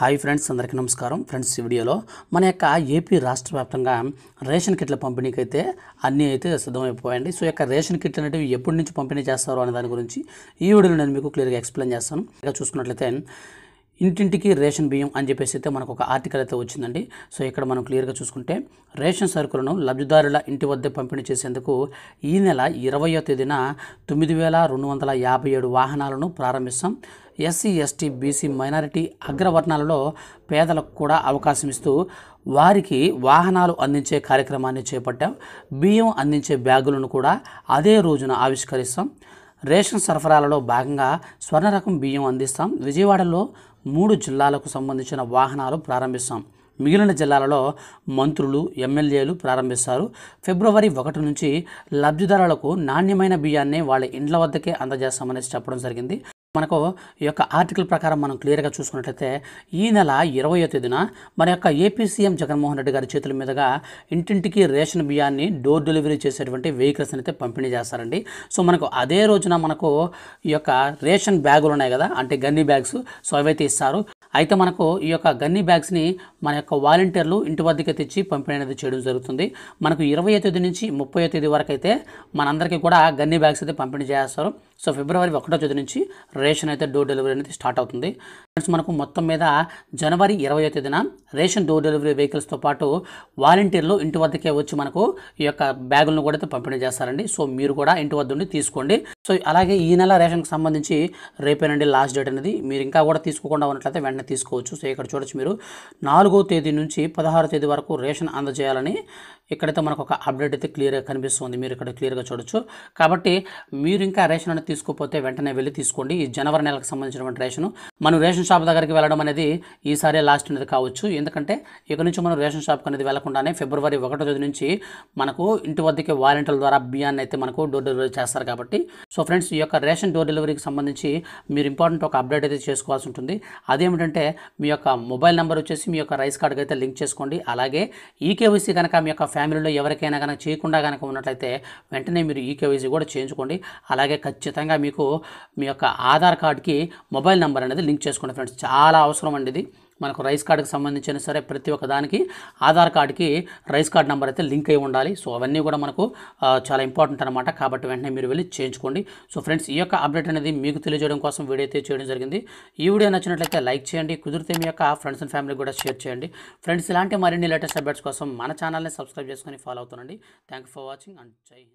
hi friends అందరికీ నమస్కారం friends ఈ వీడియోలో మన యొక్క ఏపీ రాష్ట్ర వ్యాప్తంగా రేషన్ కిట్ల పంపిణీకి అయితే అన్నీ అయితే సిద్ధమైపోయాయండి సో యొక్క రేషన్ కిట్లు అనేవి ఎప్పటి నుంచి పంపిణీ చేస్తారో అనే దాని గురించి ఈ వీడియోలో నేను మీకు క్లియర్గా ఎక్స్ప్లెయిన్ చేస్తాను ఇక చూసుకున్నట్లయితే ఇంటింటికి రేషన్ బియ్యం అని చెప్పేసి అయితే మనకు ఒక ఆర్టికల్ అయితే వచ్చిందండి సో ఇక్కడ మనం క్లియర్గా చూసుకుంటే రేషన్ సరుకులను లబ్ధిదారుల ఇంటి వద్ద పంపిణీ చేసేందుకు ఈ నెల ఇరవయో తేదీన తొమ్మిది వేల రెండు వందల యాభై ఏడు వాహనాలను ప్రారంభిస్తాం ఎస్సీ ఎస్టీ బీసీ మైనారిటీ అగ్రవర్ణాలలో పేదలకు కూడా అవకాశం ఇస్తూ వారికి వాహనాలు అందించే కార్యక్రమాన్ని చేపట్టాం బియ్యం అందించే బ్యాగులను కూడా అదే రోజున ఆవిష్కరిస్తాం రేషన్ సరఫరాలలో భాగంగా స్వర్ణ రకం బియ్యం అందిస్తాం విజయవాడలో మూడు జిల్లాలకు సంబంధించిన వాహనాలు ప్రారంభిస్తాం మిగిలిన జిల్లాలలో మంత్రులు ఎమ్మెల్యేలు ప్రారంభిస్తారు ఫిబ్రవరి ఒకటి నుంచి లబ్ధిదారులకు నాణ్యమైన బియ్యాన్ని వాళ్ళ ఇండ్ల వద్దకే అందజేస్తామనేసి చెప్పడం జరిగింది మనకు ఈ యొక్క ఆర్టికల్ ప్రకారం మనం క్లియర్గా చూసుకున్నట్లయితే ఈ నెల ఇరవయో తేదీన మన యొక్క ఏపీ సీఎం జగన్మోహన్ రెడ్డి గారి చేతుల మీదుగా ఇంటింటికి రేషన్ బియ్యాన్ని డోర్ డెలివరీ చేసేటువంటి వెహికల్స్ అయితే పంపిణీ చేస్తారండి సో మనకు అదే రోజున మనకు ఈ యొక్క రేషన్ బ్యాగులు ఉన్నాయి కదా అంటే గన్నీ బ్యాగ్స్ సో అవైతే ఇస్తారు అయితే మనకు ఈ యొక్క గన్నీ బ్యాగ్స్ని మన యొక్క వాలంటీర్లు ఇంటి వద్దకే తెచ్చి పంపిణీ అనేది చేయడం జరుగుతుంది మనకు ఇరవై తేదీ నుంచి ముప్పై తేదీ వరకు అయితే మనందరికీ కూడా గన్ని బ్యాగ్స్ అయితే పంపిణీ చేస్తారు సో ఫిబ్రవరి ఒకటో తేదీ నుంచి రేషన్ అయితే డోర్ డెలివరీ అనేది స్టార్ట్ అవుతుంది ఫ్రెండ్స్ మనకు మొత్తం మీద జనవరి ఇరవయో తేదీన రేషన్ డోర్ డెలివరీ వెహికల్స్తో పాటు వాలంటీర్లు ఇంటి వద్దకే వచ్చి మనకు ఈ యొక్క బ్యాగులను కూడా పంపిణీ చేస్తారండి సో మీరు కూడా ఇంటి వద్ద ఉండి తీసుకోండి సో అలాగే ఈ నెల రేషన్కి సంబంధించి రేపేనండి లాస్ట్ డేట్ అనేది మీరు ఇంకా కూడా తీసుకోకుండా ఉన్నట్లయితే వెంటనే తీసుకోవచ్చు సో ఇక్కడ చూడొచ్చు మీరు నాలుగో తేదీ నుంచి పదహారో తేదీ వరకు రేషన్ అందజేయాలని ఇక్కడైతే మనకు ఒక అప్డేట్ అయితే క్లియర్గా కనిపిస్తుంది మీరు ఇక్కడ క్లియర్గా చూడొచ్చు కాబట్టి మీరు ఇంకా రేషన్ అనేది తీసుకోకపోతే వెంటనే వెళ్ళి తీసుకోండి ఈ జనవరి నెలకు సంబంధించినటువంటి రేషన్ మనం రేషన్ షాప్ దగ్గరికి వెళ్ళడం అనేది ఈసారి లాస్ట్ అనేది కావచ్చు ఎందుకంటే ఇక్కడ నుంచి మనం రేషన్ షాప్కి అనేది వెళ్లకుండానే ఫిబ్రవరి ఒకటో తేదీ నుంచి మనకు ఇంటి వద్దకే వాలంటీర్ల ద్వారా బియ్యాన్ని అయితే మనకు డోర్ డెలివరీ చేస్తారు కాబట్టి సో ఫ్రెండ్స్ ఈ యొక్క రేషన్ డోర్ డెలివరీకి సంబంధించి మీరు ఇంపార్టెంట్ ఒక అప్డేట్ అయితే చేసుకోవాల్సి ఉంటుంది అదేమిటంటే మీ యొక్క మొబైల్ నెంబర్ వచ్చేసి మీ యొక్క రైస్ కార్డ్కి అయితే లింక్ చేసుకోండి అలాగే ఈకేవీసీ కనుక మీ యొక్క ఫ్యామిలీలో ఎవరికైనా కనుక చేయకుండా కనుక ఉన్నట్లయితే వెంటనే మీరు ఈ కేవైసీ కూడా చేయించుకోండి అలాగే ఖచ్చితంగా మీకు మీ యొక్క ఆధార్ కార్డ్కి మొబైల్ నెంబర్ అనేది లింక్ చేసుకోండి ఫ్రెండ్స్ చాలా అవసరం అండి ఇది మనకు రైస్ కార్డుకి సంబంధించిన సరే ప్రతి ఒక్క దానికి ఆధార్ కార్డుకి రైస్ కార్డ్ నెంబర్ అయితే లింక్ అయి ఉండాలి సో అవన్నీ కూడా మనకు చాలా ఇంపార్టెంట్ అనమాట కాబట్టి వెంటనే మీరు వెళ్ళి చేయించుకోండి సో ఫ్రెండ్స్ ఈ యొక్క అప్డేట్ అనేది మీకు తెలియజేయడం కోసం వీడియో అయితే చేయడం జరిగింది ఈ వీడియో నచ్చినట్లయితే లైక్ చేయండి కుదిరితే మీ యొక్క ఫ్రెండ్స్ అండ్ ఫ్యామిలీ కూడా షేర్ చేయండి ఫ్రెండ్స్ ఇలాంటి మరిన్ని లేటెస్ట్ అప్డేట్స్ కోసం మన ఛానల్ని సబ్స్క్రైబ్ చేసుకొని ఫాలో అవుతుండండి థ్యాంక్ ఫర్ వాచింగ్ అండ్ జై